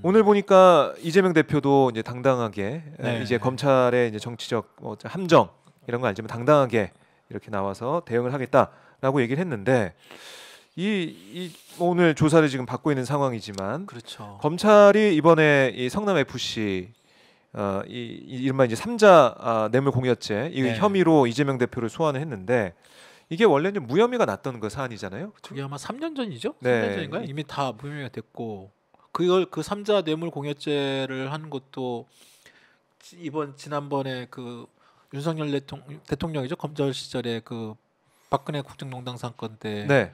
음. 오늘 보니까 이재명 대표도 이제 당당하게 네. 이제 검찰의 이제 정치적 뭐 함정 이런 거 알지만 당당하게 이렇게 나와서 대응을 하겠다라고 얘기를 했는데 이, 이 뭐 오늘 조사를 지금 받고 있는 상황이지만 그렇죠. 검찰이 이번에 이 성남 FC 어, 이, 이 이른바 이제 삼자 아, 뇌물 공여죄 이 네. 혐의로 이재명 대표를 소환을 했는데 이게 원래는 무혐의가 났던 그 사안이잖아요. 그게 아마 3년 전이죠? 3년 전인가요? 이미 다 무혐의가 됐고 그걸 그 삼자 뇌물 공여죄를 한 것도 이번 지난번에 그 윤석열 대통령, 대통령이죠 검찰 시절에 그 박근혜 국정농단 사건 때 네.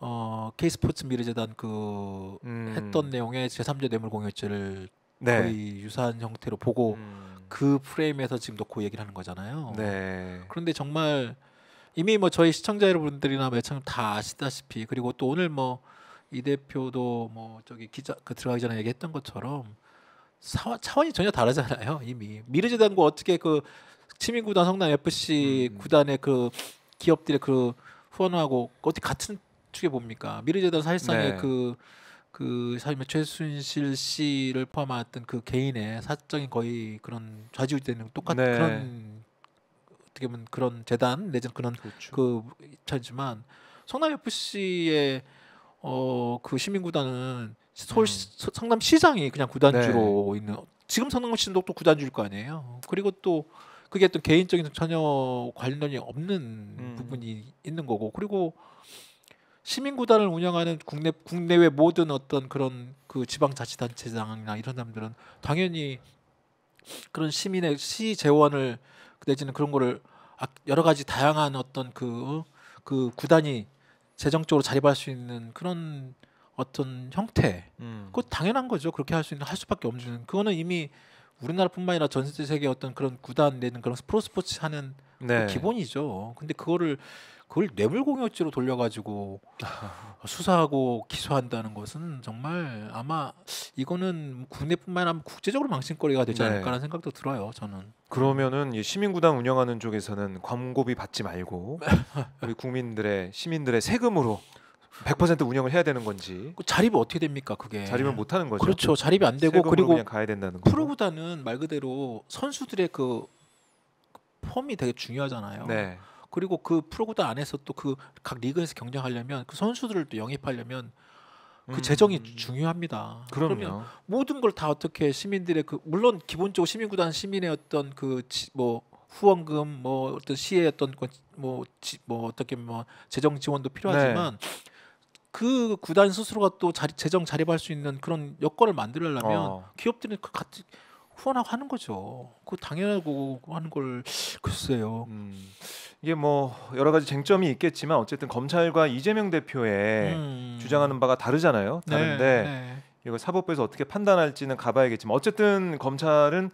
어, K스포츠 미래재단 그 음. 했던 내용의 제3자 뇌물 공여죄를 네. 거의 유사한 형태로 보고 음. 그 프레임에서 지금 놓고 얘기를 하는 거잖아요. 네. 그런데 정말 이미 뭐 저희 시청자 여러분들이나 매청 다 아시다시피 그리고 또 오늘 뭐이 대표도 뭐 저기 기자 그 들어가기 전에 얘기했던 것처럼 사원, 차원이 전혀 다르잖아요. 이미 미르재단과 어떻게 그 시민구단 성남 FC 음, 음. 구단의 그 기업들의 그 후원하고 어떻게 같은 축에 봅니까? 미르재단 사실상의 네. 그그 삶의 그 최순실 씨를 포함한 던그 개인의 사적인 거의 그런 좌지우지되는 똑같은 네. 그런 어떻게 보면 그런 재단 내지는 그런 그렇죠. 그입이지만 성남 FC의 어, 그 시민구단은 서울 음. 성남시장이 그냥 구단주로 네. 있는 지금 성남시도 또 구단주일 거 아니에요. 그리고 또 그게 또 개인적인 전혀 관련이 없는 음. 부분이 있는 거고 그리고 시민구단을 운영하는 국내 국내외 모든 어떤 그런 그 지방자치단체장이나 이런 사람들은 당연히 그런 시민의 시 재원을 내지는 그런 거를 여러 가지 다양한 어떤 그그 그 구단이 재정적으로 자립할 수 있는 그런 어떤 형태 음. 그거 당연한 거죠 그렇게 할 수 있는 할 수밖에 없는 그거는 이미 우리나라뿐만 아니라 전 세계 어떤 그런 구단 내는 그런 프로 스포츠 하는 그 네. 기본이죠. 근데 그거를 그걸 뇌물공여죄로 돌려가지고 수사하고 기소한다는 것은 정말 아마 이거는 국내뿐만 아니라 국제적으로 망신거리가 되지 네. 않을까라는 네. 생각도 들어요. 저는. 그러면은 이 시민구단 운영하는 쪽에서는 광고비 받지 말고 우리 국민들의 시민들의 세금으로 100% 운영을 해야 되는 건지 그 자립이 어떻게 됩니까 그게 자립을 못 하는 거죠 그렇죠 자립이 안 되고 그리고 가야 된다는 거. 프로구단은 말 그대로 선수들의 그 폼이 되게 중요하잖아요. 네. 그리고 그 프로구단 안에서 또 그 각 리그에서 경쟁하려면 그 선수들을 또 영입하려면 그 음. 재정이 중요합니다. 그럼요. 그러면 모든 걸 다 어떻게 시민들의 그 물론 기본적으로 시민구단 시민의 어떤 그 뭐 후원금 뭐 어떤 시의 어떤 뭐뭐 뭐 어떻게 뭐 재정 지원도 필요하지만 네. 그 구단 스스로가 또 자리, 재정 자립할 수 있는 그런 여건을 만들려면 어. 기업들은 그 같이 후원하고 하는 거죠. 그 당연하고 하는 걸 글쎄요. 음, 이게 뭐 여러 가지 쟁점이 있겠지만 어쨌든 검찰과 이재명 대표의 음. 주장하는 바가 다르잖아요. 네, 다른데 네, 네. 이거 사법부에서 어떻게 판단할지는 가봐야겠지만 어쨌든 검찰은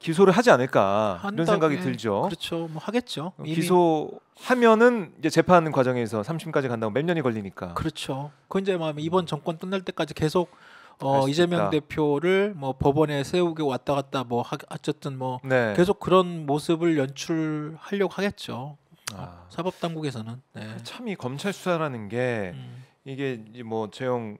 기소를 하지 않을까 한다, 이런 생각이 예. 들죠. 그렇죠. 뭐 하겠죠. 어, 기소하면은 이제 재판 과정에서 삼심까지 간다고 몇 년이 걸리니까. 그렇죠. 그 이제 막 이번 음. 정권 끝날 때까지 계속 어 이재명 대표를 뭐 법원에 세우게 왔다 갔다 뭐 하, 어쨌든 뭐 네. 계속 그런 모습을 연출하려고 하겠죠. 아. 어, 사법 당국에서는 네. 참이 검찰 수사라는 게 음. 이게 뭐 채용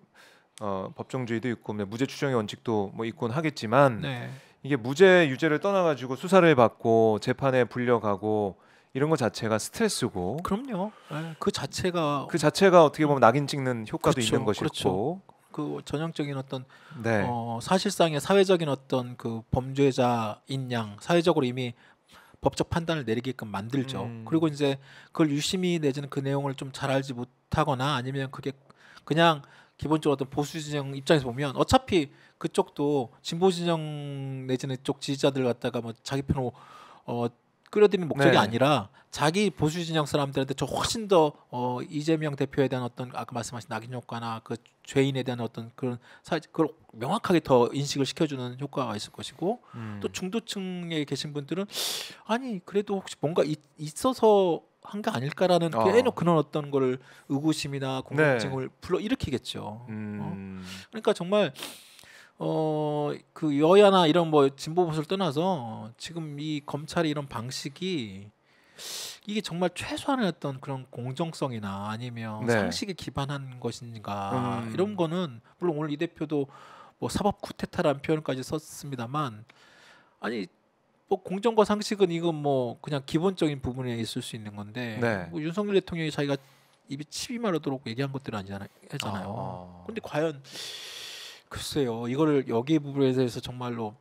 어, 법정주의도 있고 뭐 무죄 추정의 원칙도 뭐 있곤 하겠지만 네. 이게 무죄 유죄를 떠나가지고 수사를 받고 재판에 불려가고 이런 것 자체가 스트레스고 그럼요. 네. 그 자체가 그 자체가 어떻게 보면 낙인 찍는 효과도 그렇죠, 있는 것이고 그렇죠. 그 전형적인 어떤 네. 어, 사실상의 사회적인 어떤 그 범죄자인 양 사회적으로 이미 법적 판단을 내리게끔 만들죠. 음. 그리고 이제 그걸 유심히 내지는 그 내용을 좀 잘 알지 못하거나 아니면 그게 그냥 기본적으로 어떤 보수 진영 입장에서 보면 어차피 그쪽도 진보 진영 내지는 쪽 지지자들 갖다가 뭐 자기 편으로 어 끌어들이는 목적이 네. 아니라 자기 보수 진영 사람들한테 저 훨씬 더 어, 이재명 대표에 대한 어떤 아까 말씀하신 낙인 효과나 그 죄인에 대한 어떤 그런 사회 그걸 명확하게 더 인식을 시켜주는 효과가 있을 것이고 음. 또 중도층에 계신 분들은 아니 그래도 혹시 뭔가 있, 있어서 한 게 아닐까라는 어. 그 그런 어떤 걸 의구심이나 공동증을 네. 불러 일으키겠죠. 어? 음. 어? 그러니까 정말 어그 여야나 이런 뭐 진보 보수를 떠나서 어, 지금 이 검찰의 이런 방식이 이게 정말 최소한의 어떤 그런 공정성이나 아니면 네. 상식에 기반한 것인가 음. 이런 거는 물론 오늘 이 대표도 뭐 사법 쿠데타라는 표현까지 썼습니다만 아니 뭐 공정과 상식은 이건 뭐 그냥 기본적인 부분에 있을 수 있는 건데 네. 뭐 윤석열 대통령이 자기가 입이 침이 마르도록 얘기한 것들은 아니잖아요. 아. 근데 과연 글쎄요. 이거를 여기 부분에 대해서 정말로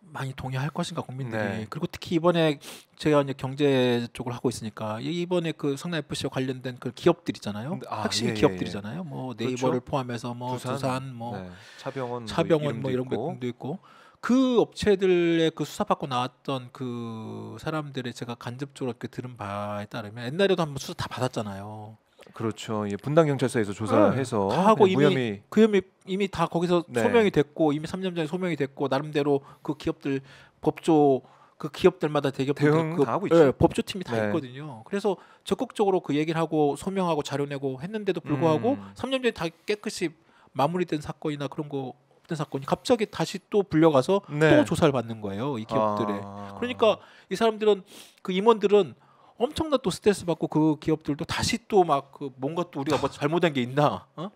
많이 동의할 것인가 국민들이 네. 그리고 특히 이번에 제가 이제 경제 쪽을 하고 있으니까 이번에 그 성남 FC와 관련된 그 기업들 있잖아요. 네. 아, 확실히 예, 예, 예, 기업들이잖아요. 예. 뭐 그렇죠. 네이버를 그렇죠? 포함해서 뭐 두산, 두산 뭐 네. 차병원, 뭐 차병원 뭐, 뭐 이런 것도 있고 그 업체들의 그 수사받고 나왔던 그 사람들의 제가 간접적으로 들은 바에 따르면 옛날에도 한번 수사 다 받았잖아요. 그렇죠. 예, 분당 경찰서에서 조사해서 네. 다 하고 네, 무혐의. 그 혐의 이미 다 거기서 네. 소명이 됐고 이미 3년 전에 소명이 됐고 나름대로 그 기업들 법조 그 기업들마다 대기업 대응 그, 다 하고 예, 있죠. 예, 법조팀이 다 네. 있거든요. 그래서 적극적으로 그 얘기를 하고 소명하고 자료 내고 했는데도 불구하고 음. 3년 전에 다 깨끗이 마무리된 사건이나 그런 거 없던 사건이 갑자기 다시 또 불려가서 네. 또 조사를 받는 거예요. 이 기업들의. 아... 그러니까 이 사람들은 그 임원들은 엄청난 또 스트레스 받고 그 기업들도 다시 또 막 그 뭔가 또 우리가 뭐 잘못된 게 있나 어?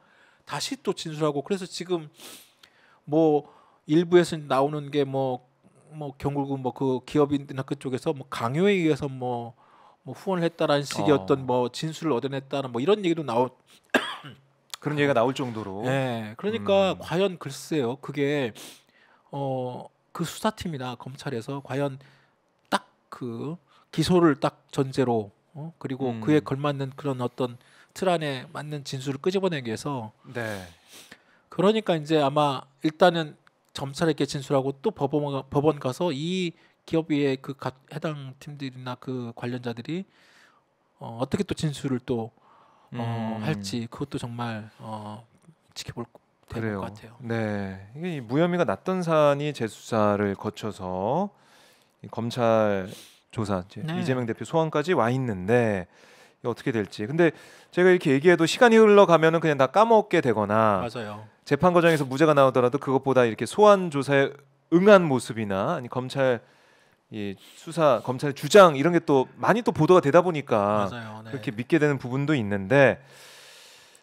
다시 또 진술하고 그래서 지금 뭐 일부에서 나오는 게 뭐 뭐경굴군뭐 그 기업인들이나 그쪽에서 뭐 강요에 의해서 뭐, 뭐 후원을 했다라는 식의 어. 어떤 뭐 진술을 얻어냈다는 뭐 이런 얘기도 나오 그런 얘기가 나올 정도로 예 네, 그러니까 음. 과연 글쎄요 그게 어 그 수사팀이나 검찰에서 과연 딱그 기소를 딱 전제로 어? 그리고 음. 그에 걸맞는 그런 어떤 틀 안에 맞는 진술을 끄집어내기 위해서 네. 그러니까 이제 아마 일단은 점찰에렇게 진술하고 또 법원 법원 가서 이 기업의 그 가, 해당 팀들이나 그 관련자들이 어, 어떻게 또 진술을 또 어, 음. 할지 그것도 정말 어, 지켜볼 될것 같아요. 네, 이게 무혐의가 났던 사안이 재수사를 거쳐서 검찰 조사 이제 네. 이재명 대표 소환까지 와 있는데 어떻게 될지. 근데 제가 이렇게 얘기해도 시간이 흘러가면은 그냥 다 까먹게 되거나 맞아요. 재판 과정에서 무죄가 나오더라도 그것보다 이렇게 소환 조사에 응한 모습이나 아니 검찰 이 수사 검찰 주장 이런 게 또 많이 또 보도가 되다 보니까 맞아요. 네. 그렇게 믿게 되는 부분도 있는데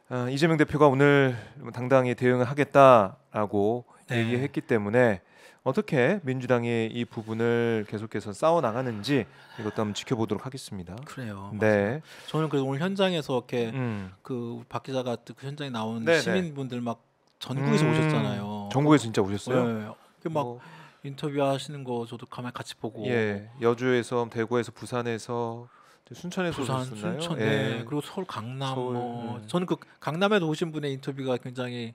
어, 이재명 대표가 오늘 당당히 대응을 하겠다라고 네. 얘기했기 때문에 어떻게 민주당이 이 부분을 계속해서 싸워 나가는지 이것도 한번 지켜보도록 하겠습니다. 그래요. 네. 맞아요. 저는 그래서 오늘 현장에서 이렇게 음. 그박 기자가 그 현장에 나온 네, 네 시민분들 막 전국에서 음. 오셨잖아요. 전국에서 진짜 오셨어요? 네. 그 막 어. 인터뷰하시는 거 저도 가만 같이 보고. 예. 여주에서 대구에서 부산에서 순천에서 부산, 오셨나요? 순천, 예. 네. 그리고 서울 강남. 서울, 뭐. 음. 저는 그 강남에서 오신 분의 인터뷰가 굉장히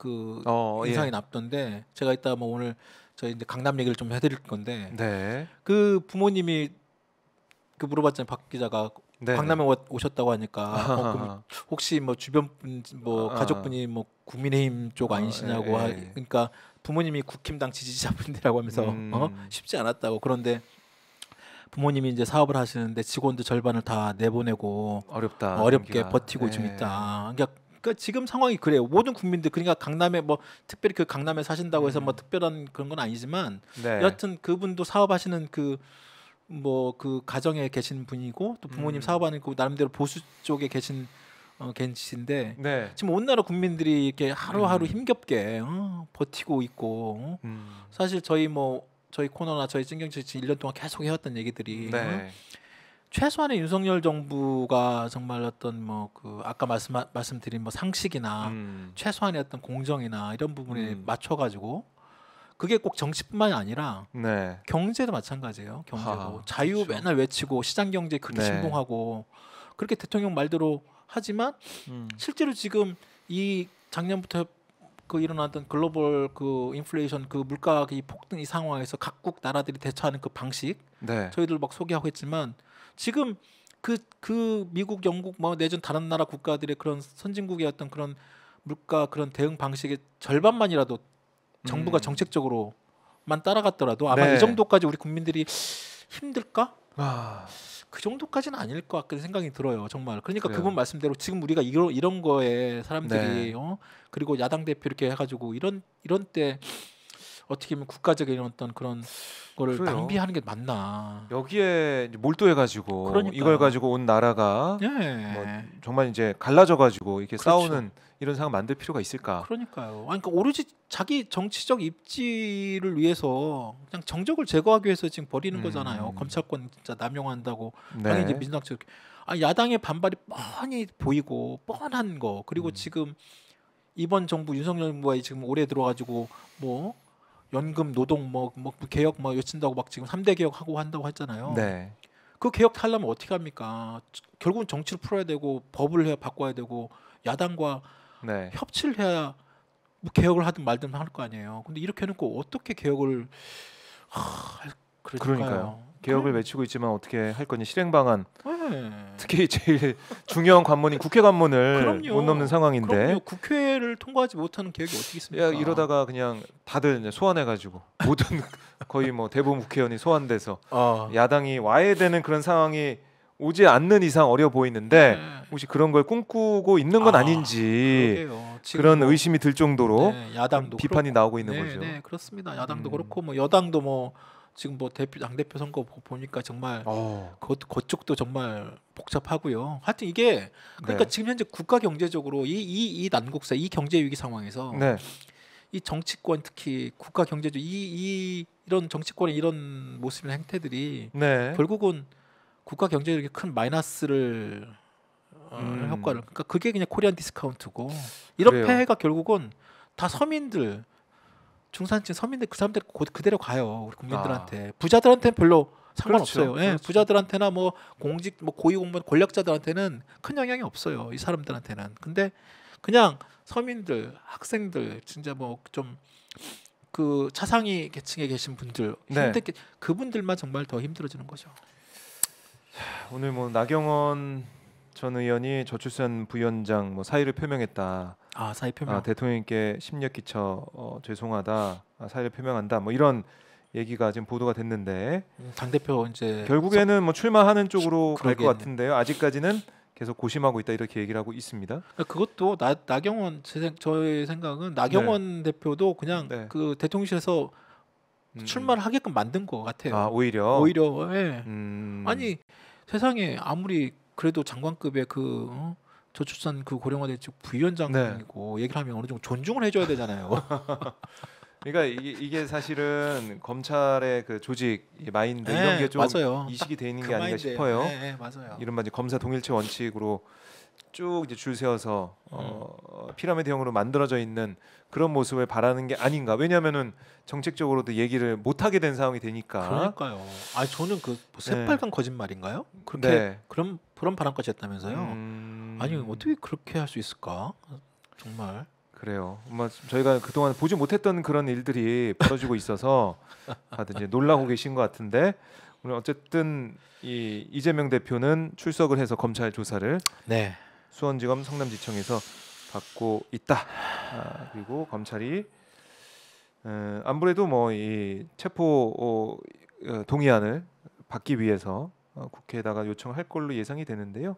그 어, 인상이 예. 남던데 제가 이따 뭐 오늘 저희 이제 강남 얘기를 좀 해드릴 건데 네. 그 부모님이 그 물어봤잖아요 박 기자가 네 강남에 오셨다고 하니까 어, 혹시 뭐 주변 분뭐 아. 가족분이 뭐 국민의힘 쪽 아니시냐고 어, 예, 예. 하, 그러니까 부모님이 국힘당 지지자분이라고 하면서 음. 어? 쉽지 않았다고 그런데 부모님이 이제 사업을 하시는데 직원들 절반을 다 내보내고 어렵다 어렵게 넘기가. 버티고 네. 좀 있다 그러니까 그러니까 지금 상황이 그래요. 모든 국민들 그러니까 강남에 뭐 특별히 그 강남에 사신다고 해서 뭐 음. 특별한 그런 건 아니지만 네. 여튼 그분도 사업하시는 그뭐그 뭐 그 가정에 계신 분이고 또 부모님 음. 사업하는 그 나름대로 보수 쪽에 계신 어, 겐시인데 네. 지금 온 나라 국민들이 이렇게 하루하루 음. 힘겹게 어, 버티고 있고 어? 음. 사실 저희 뭐 저희 코너나 저희 찐경치 1년 동안 계속 해왔던 얘기들이 어? 네. 어? 최소한의 윤석열 정부가 정말 어떤 뭐그 아까 말씀 말씀드린 뭐 상식이나 음. 최소한의 어떤 공정이나 이런 부분에 음. 맞춰 가지고 그게 꼭 정치뿐만이 아니라 네. 경제도 마찬가지예요. 경제도 하, 아, 자유 그렇죠. 맨날 외치고 시장 경제 그렇게 네. 신봉하고 그렇게 대통령 말대로 하지만 음. 실제로 지금 이 작년부터 그 일어났던 글로벌 그 인플레이션 그 물가 이 폭등 이 상황에서 각국 나라들이 대처하는 그 방식 네. 저희들 막 소개하고 했지만 지금 그, 그 미국, 영국, 뭐 내전 다른 나라 국가들의 그런 선진국의 어떤 그런 물가 그런 대응 방식의 절반만이라도 정부가 음. 정책적으로만 따라갔더라도 아마 네. 이 정도까지 우리 국민들이 힘들까? 아. 그 정도까지는 아닐 것 같은 생각이 들어요 정말 그러니까 그래요. 그분 말씀대로 지금 우리가 이런 이런 거에 사람들이 네. 어 그리고 야당 대표 이렇게 해가지고 이런 이런 때 어떻게 보면 국가적인 어떤 그런 거를 그래요. 낭비하는 게 맞나 여기에 이제 몰두해 가지고 이걸 가지고 온 나라가 예. 뭐 정말 이제 갈라져 가지고 이렇게 그렇죠. 싸우는 이런 상황 만들 필요가 있을까? 그러니까요. 아니 그러니까 오로지 자기 정치적 입지를 위해서 그냥 정적을 제거하기 위해서 지금 버리는 음. 거잖아요. 검찰권 진짜 남용한다고. 네. 아니 이제 민주당 측 아, 야당의 반발이 뻔히 보이고 뻔한 거. 그리고 음. 지금 이번 정부 윤석열 정부가 지금 올해 들어가지고 뭐 연금 노동 뭐, 뭐뭐 개혁 뭐 요친다고 막 지금 3대 개혁 하고 한다고 했잖아요. 네. 그 개혁 탈려면 어떻게 합니까? 결국은 정치를 풀어야 되고 법을 해야 바꿔야 되고 야당과 네. 협치를 해야 뭐 개혁을 하든 말든 할 거 아니에요. 근데 이렇게 해놓고 어떻게 개혁을 하, 그럴까요? 그러니까요. 개혁을 외치고 있지만 어떻게 할 건지 실행 방안 네. 네. 특히 제일 중요한 관문인 국회 관문을 그럼요. 못 넘는 상황인데 그럼요. 국회를 통과하지 못하는 계획이 어떻게 있습니까? 야, 이러다가 그냥 다들 소환해가지고 모든 거의 뭐 대부분 국회의원이 소환돼서 어. 야당이 와야 되는 그런 상황이 오지 않는 이상 어려 보이는데 네. 혹시 그런 걸 꿈꾸고 있는 건 아, 닌지 그런 뭐 의심이 들 정도로 네, 야당도 비판이 그렇고. 나오고 있는 네, 거죠. 네, 그렇습니다. 야당도 음. 그렇고 뭐 여당도 뭐 지금 뭐 대표 당 대표 선거 보니까 정말 어. 그, 그쪽도 정말 복잡하고요. 하여튼 이게 그러니까 네. 지금 현재 국가 경제적으로 이 이 이 난국사 이 경제 위기 상황에서 네. 이 정치권 특히 국가 경제적 이 이 이런 정치권의 이런 모습이나 행태들이 네. 결국은 국가 경제에 이렇게 큰 마이너스를 어, 음. 효과를 그러니까 그게 그냥 코리안 디스카운트고 이런 그래요. 폐해가 결국은 다 서민들 중산층 서민들 그 사람들 곧 그대로 가요 우리 국민들한테 아. 부자들한테는 별로 상관없어요. 그렇죠. 예, 그렇죠. 부자들한테나 뭐 공직 뭐 고위 공무원 권력자들한테는 큰 영향이 없어요. 이 사람들한테는. 근데 그냥 서민들, 학생들, 진짜 뭐 좀 그 차상위 계층에 계신 분들 네. 힘들게 그분들만 정말 더 힘들어지는 거죠. 오늘 뭐 나경원 전 의원이 저출산 부위원장 뭐 사의를 표명했다. 아 사의 표명. 아, 대통령님께 심려 기쳐 어, 죄송하다 아, 사의를 표명한다 뭐 이런 얘기가 지금 보도가 됐는데 음, 당 대표 이제 결국에는 뭐 출마하는 쪽으로 갈 것 같은데요. 아직까지는 계속 고심하고 있다 이렇게 얘기를 하고 있습니다. 그러니까 그것도 나, 나경원 저의 생각은 나경원 네. 대표도 그냥 네. 그 대통령실에서 음. 출마를 하게끔 만든 것 같아요. 아 오히려 오히려 예. 음. 아니 세상에 아무리 그래도 장관급의 그 어? 저출산 그 고령화대책 부위원장이고 네. 얘기를 하면 어느 정도 존중을 해줘야 되잖아요. 그러니까 이게, 이게, 사실은 검찰의 그 조직 마인드 네, 이런 게 좀 이식이 돼 있는 게 그 아닌가 마인드예요. 싶어요. 네, 네 맞아요. 이른바 검사 동일체 원칙으로 쭉 이제 줄 세워서 어, 음. 피라미드형으로 만들어져 있는 그런 모습을 바라는 게 아닌가. 왜냐하면은 정책적으로도 얘기를 못 하게 된 상황이 되니까. 그러니까요. 아 저는 그 뭐 네. 새빨간 네. 거짓말인가요? 그렇게 네. 그런 그런 바람까지 했다면서요? 음... 아니 어떻게 그렇게 할 수 있을까? 정말. 그래요. 뭐 저희가 그동안 보지 못했던 그런 일들이 벌어지고 있어서 다들 이제 놀라고 계신 것 같은데 오늘 어쨌든 이 이재명 대표는 출석을 해서 검찰 조사를 네. 수원지검 성남지청에서 받고 있다. 아, 그리고 검찰이 어, 아무래도 뭐 이 체포 어, 어, 동의안을 받기 위해서 어, 국회에다가 요청할 걸로 예상이 되는데요.